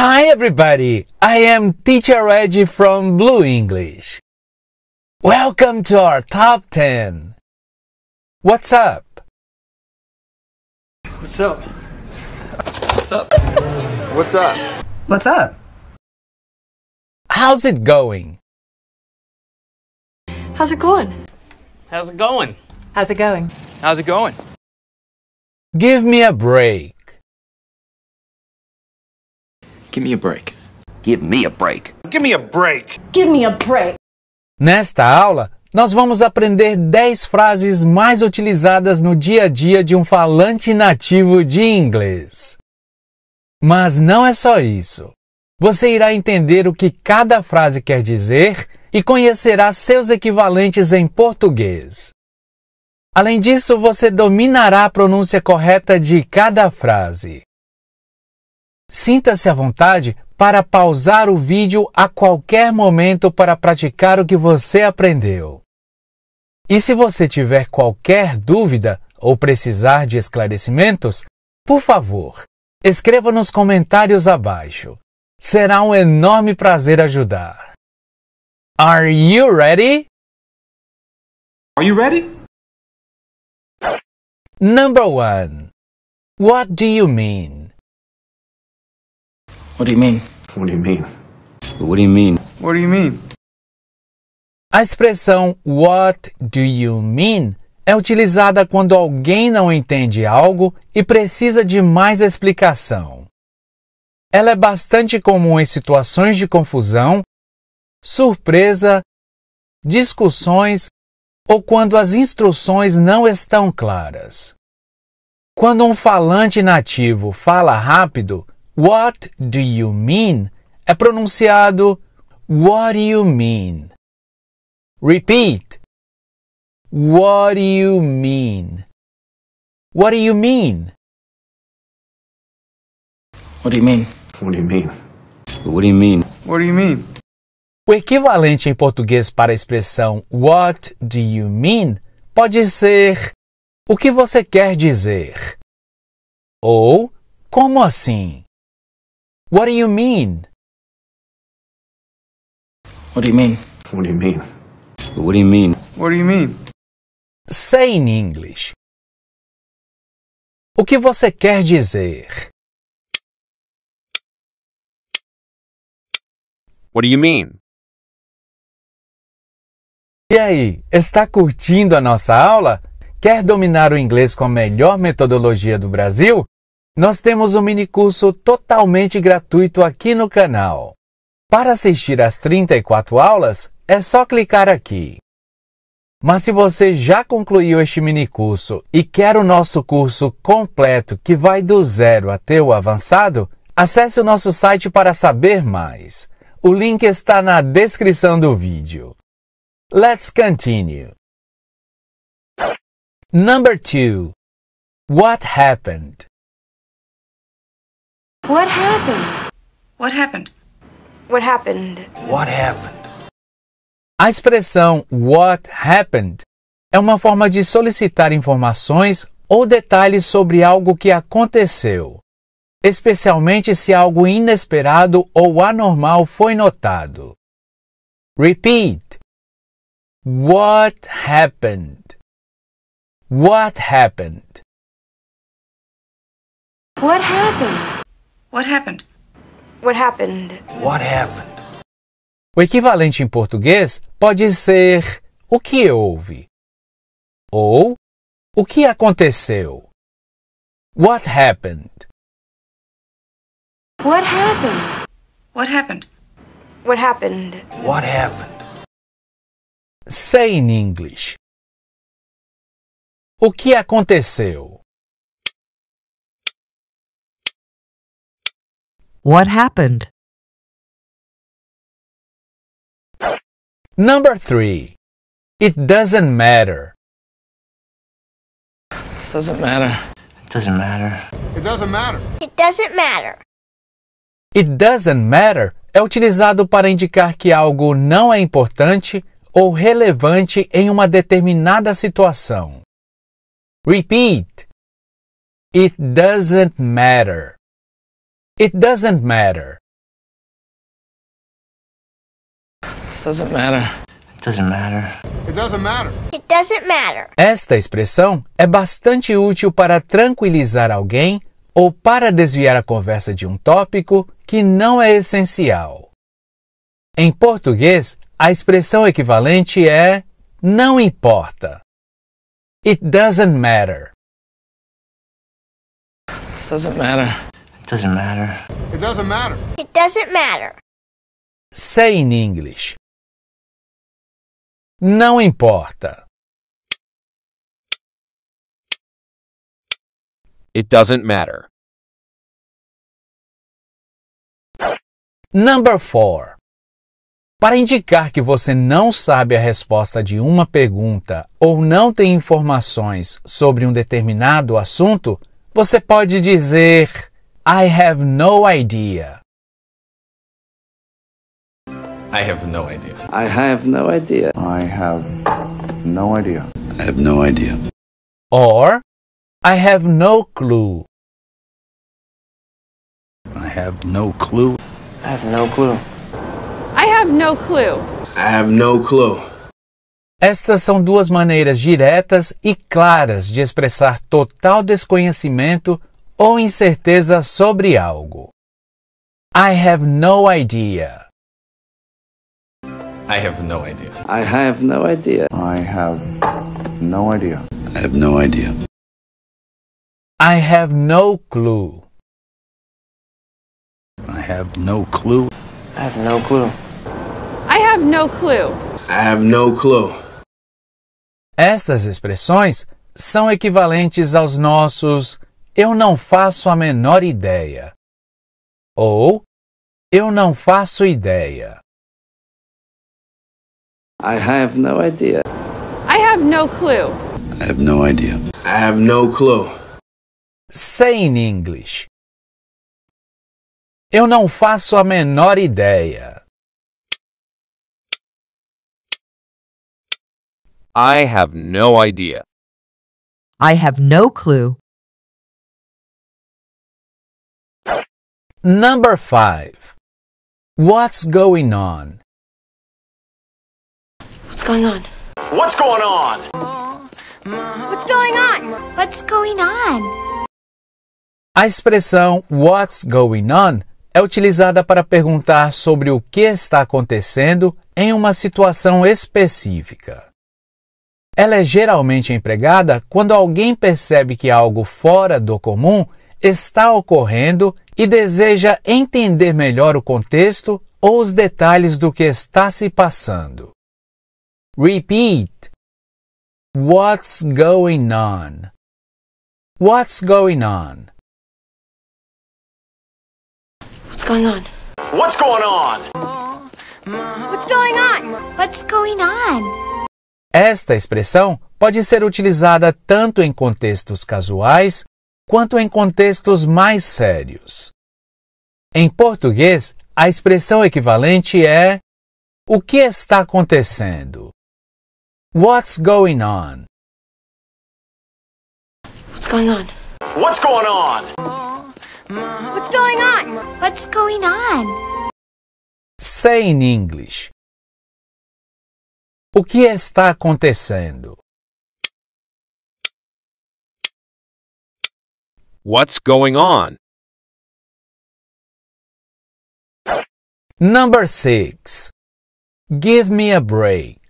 Hi everybody, I am Teacher Reggie from Blue English. Welcome to our top 10. What's up? What's up? What's up? What's up? What's up? How's it going? How's it going? How's it going? How's it going? How's it going? Give me a break. Give me a break. Give me a break. Give me a break. Give me a break. Nesta aula, nós vamos aprender 10 frases mais utilizadas no dia a dia de um falante nativo de inglês. Mas não é só isso. Você irá entender o que cada frase quer dizer e conhecerá seus equivalentes em português. Além disso, você dominará a pronúncia correta de cada frase. Sinta-se à vontade para pausar o vídeo a qualquer momento para praticar o que você aprendeu. E se você tiver qualquer dúvida ou precisar de esclarecimentos, por favor, escreva nos comentários abaixo. Será um enorme prazer ajudar. Are you ready? Are you ready? Number 1. What do you mean? What do you mean? What do you mean? What do you mean? What do you mean? A expressão What do you mean? é utilizada quando alguém não entende algo e precisa de mais explicação. Ela é bastante comum em situações de confusão, surpresa, discussões ou quando as instruções não estão claras. Quando um falante nativo fala rápido, What do you mean? É pronunciado What do you mean? Repeat. What do you mean? What do you mean? What do you mean? What do you mean? What do you mean? What do you mean? O equivalente em português para a expressão What do you mean? pode ser O que você quer dizer? Ou Como assim? What do you mean? What do you mean? What do you mean? What do you mean? What do you mean? Say in English. O que você quer dizer? What do you mean? E aí, está curtindo a nossa aula? Quer dominar o inglês com a melhor metodologia do Brasil? Nós temos um mini curso totalmente gratuito aqui no canal. Para assistir às 34 aulas, é só clicar aqui. Mas se você já concluiu este mini curso e quer o nosso curso completo que vai do zero até o avançado, acesse o nosso site para saber mais. O link está na descrição do vídeo. Let's continue. Number 2. What happened? What happened? What happened? What happened? What happened? A expressão what happened é uma forma de solicitar informações ou detalhes sobre algo que aconteceu, especialmente se algo inesperado ou anormal foi notado. Repeat. What happened? What happened? What happened? What happened? What happened? What happened? O equivalente em português pode ser o que houve ou o que aconteceu. What happened? What happened? What happened? What happened? What happened? Say in English. O que aconteceu? What happened? Number three. It doesn't matter. Doesn't matter. It doesn't matter. It doesn't matter. It doesn't matter. It doesn't matter é utilizado para indicar que algo não é importante ou relevante em uma determinada situação. Repeat. It doesn't matter. It doesn't matter. It doesn't matter. It doesn't matter. It doesn't matter. It doesn't matter. Esta expressão é bastante útil para tranquilizar alguém ou para desviar a conversa de um tópico que não é essencial. Em português, a expressão equivalente é não importa. It doesn't matter. It doesn't matter. Doesn't matter. It doesn't matter. It doesn't matter. Say in English. Não importa. It doesn't matter. Number 4. Para indicar que você não sabe a resposta de uma pergunta ou não tem informações sobre um determinado assunto, você pode dizer I have no idea. I have no idea. I have no idea. I have no idea. I have no idea. Or, I have no clue. I have no clue. I have no clue. I have no clue. I have no clue. Estas são duas maneiras diretas e claras de expressar total desconhecimento ou incerteza sobre algo. I have no idea. I have no idea. I have no idea. I have no idea. I have no idea. I have no clue. I have no clue. I have no clue. I have no clue. I have no clue. Estas expressões são equivalentes aos nossos eu não faço a menor ideia. Ou eu não faço ideia. I have no idea. I have no clue. I have no idea. I have no clue. Say in English. Eu não faço a menor ideia. I have no idea. I have no clue. Number 5. What's going on? What's going on? What's going on? What's going on? What's going on? A expressão what's going on é utilizada para perguntar sobre o que está acontecendo em uma situação específica. Ela é geralmente empregada quando alguém percebe que algo fora do comum está ocorrendo e deseja entender melhor o contexto ou os detalhes do que está se passando. Repeat. What's going on? What's going on? What's going on? What's going on? What's going on? What's going on? Esta expressão pode ser utilizada tanto em contextos casuais quanto em contextos mais sérios. Em português, a expressão equivalente é O que está acontecendo? What's going on? What's going on? What's going on? What's going on? What's going on? Say in English. O que está acontecendo? What's going on? Number six. Give me a break.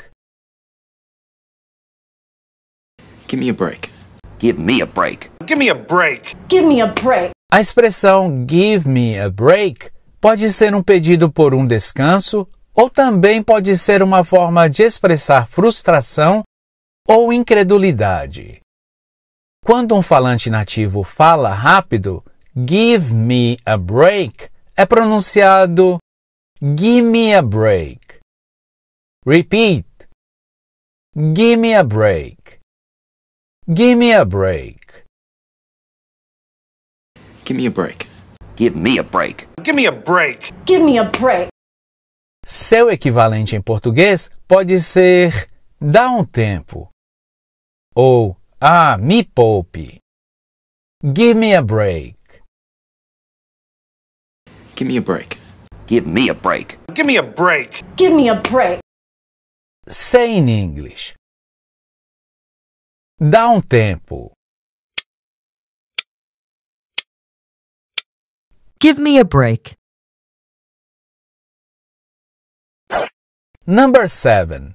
Give me a break. Give me a break. Give me a break. Give me a break. A expressão give me a break pode ser um pedido por um descanso ou também pode ser uma forma de expressar frustração ou incredulidade. Quando um falante nativo fala rápido, give me a break é pronunciado give me a break. Repeat. Give me a break. Give me a break. Give me a break. Give me a break. Give me a break. Give me a break. Seu equivalente em português pode ser dá um tempo ou Ah, mi poupe. Give me a break. Give me a break. Give me a break. Give me a break. Give me a break. Say in English. Dá um tempo. Give me a break. Number 7.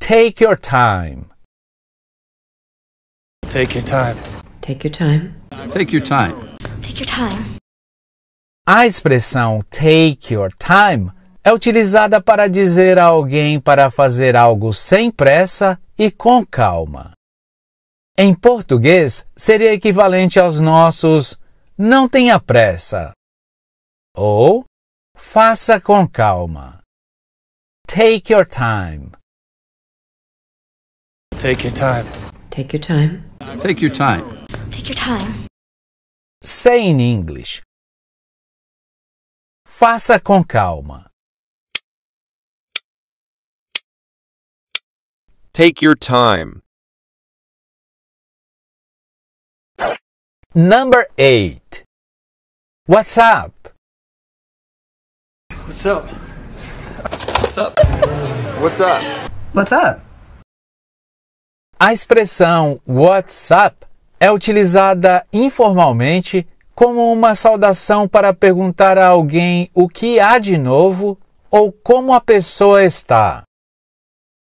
Take your time. Take your time. Take your time. Take your time. Take your time. A expressão take your time é utilizada para dizer a alguém para fazer algo sem pressa e com calma. Em português, seria equivalente aos nossos não tenha pressa ou faça com calma. Take your time. Take your time. Take your time. Take your time. Take your time. Say in English. Faça com calma. Take your time. Number 8. What's up? What's up? What's up? What's up? What's up? A expressão WhatsApp é utilizada informalmente como uma saudação para perguntar a alguém o que há de novo ou como a pessoa está.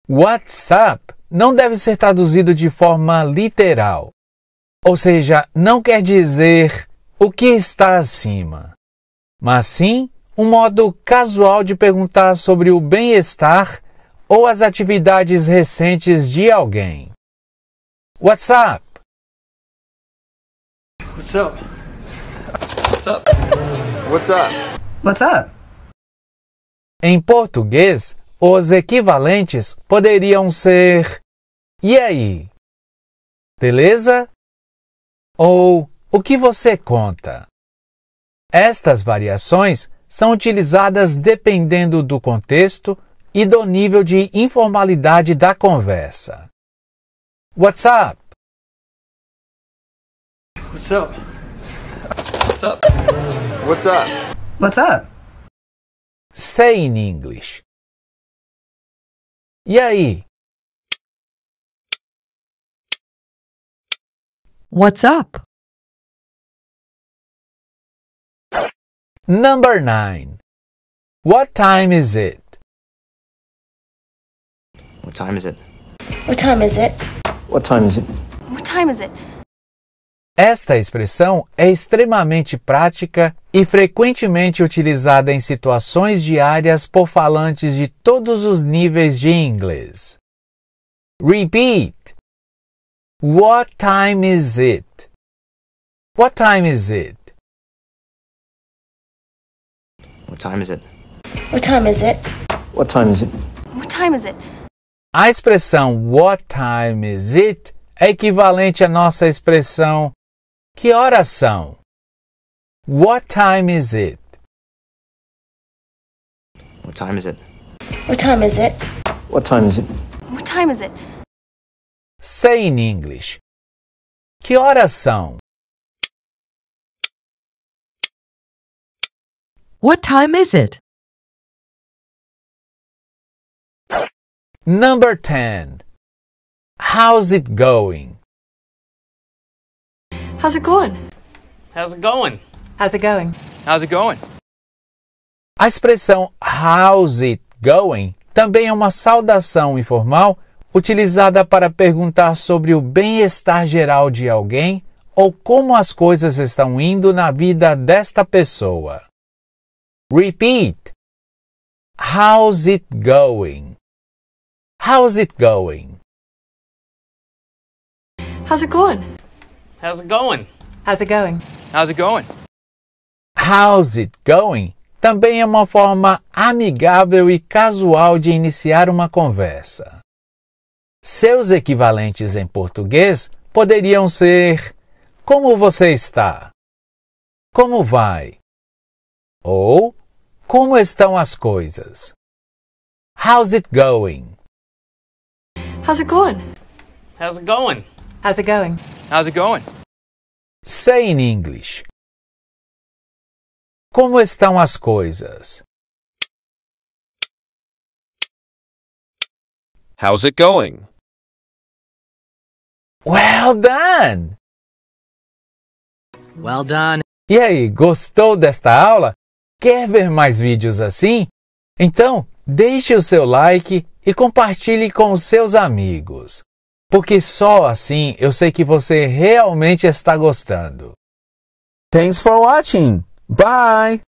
WhatsApp não deve ser traduzido de forma literal, ou seja, não quer dizer o que está acima, mas sim um modo casual de perguntar sobre o bem-estar ou as atividades recentes de alguém. What's up? What's up? What's up? What's up? What's up? Em português, os equivalentes poderiam ser E aí? Beleza? Ou O que você conta? Estas variações são utilizadas dependendo do contexto e do nível de informalidade da conversa. What's up? What's up? What's up? What's up? What's up? Say in English. E aí? What's up? Number 9. What time is it? What time is it? What time is it? What time is it? What time is it? Esta expressão é extremamente prática e frequentemente utilizada em situações diárias por falantes de todos os níveis de inglês. Repeat. What time is it? What time is it? What time is it? What time is it? What time is it? What time is it? A expressão What time is it é equivalente à nossa expressão Que horas são? What time is it? What time is it? What time is it? What time is it? What time is it? Say in English. Que horas são? What time is it? Number 10. How's it going? How's it going? How's it going? How's it going? How's it going? A expressão how's it going também é uma saudação informal utilizada para perguntar sobre o bem-estar geral de alguém ou como as coisas estão indo na vida desta pessoa. Repeat. How's it going? How's it going? How's it going? How's it going? How's it going? How's it going? How's it going? Também é uma forma amigável e casual de iniciar uma conversa. Seus equivalentes em português poderiam ser Como você está? Como vai? Ou Como estão as coisas? How's it going? How's it going? How's it going? How's it going? How's it going? Say in English. Como estão as coisas? How's it going? Well done! Well done! E aí, gostou desta aula? Quer ver mais vídeos assim? Então, deixe o seu like e compartilhe com seus amigos, porque só assim eu sei que você realmente está gostando. Thanks for watching. Bye.